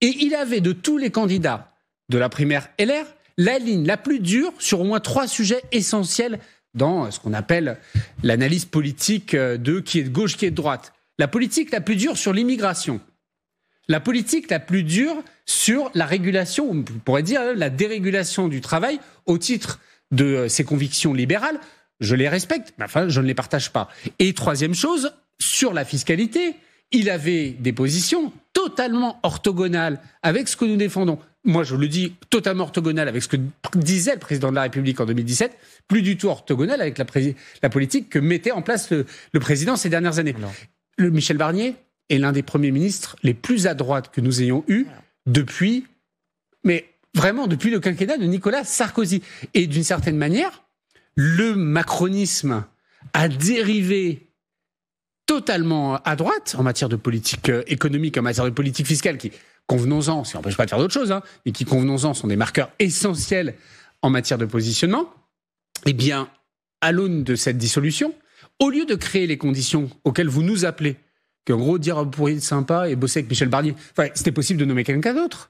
Et il avait de tous les candidats de la primaire LR la ligne la plus dure sur au moins trois sujets essentiels dans euh, ce qu'on appelle l'analyse politique euh, de qui est de gauche, qui est de droite. La politique la plus dure sur l'immigration. La politique la plus dure sur la régulation, on pourrait dire euh, la dérégulation du travail au titre de ses convictions libérales. Je les respecte, mais enfin, je ne les partage pas. Et troisième chose, sur la fiscalité, il avait des positions totalement orthogonal avec ce que nous défendons. Moi, je le dis totalement orthogonal avec ce que disait le président de la République en 2017, plus du tout orthogonal avec la, la politique que mettait en place le, président ces dernières années. Le Michel Barnier est l'un des premiers ministres les plus à droite que nous ayons eu depuis, mais vraiment depuis le quinquennat de Nicolas Sarkozy. Et d'une certaine manière, le macronisme a dérivé totalement à droite en matière de politique euh, économique, en matière de politique fiscale, qui, convenons-en, ça n'empêche pas de faire d'autres choses, hein, et qui, convenons-en, sont des marqueurs essentiels en matière de positionnement, eh bien, à l'aune de cette dissolution, au lieu de créer les conditions auxquelles vous nous appelez, qu'en gros, dire, oh, vous pourriez être sympa et bosser avec Michel Barnier, enfin, c'était possible de nommer quelqu'un d'autre.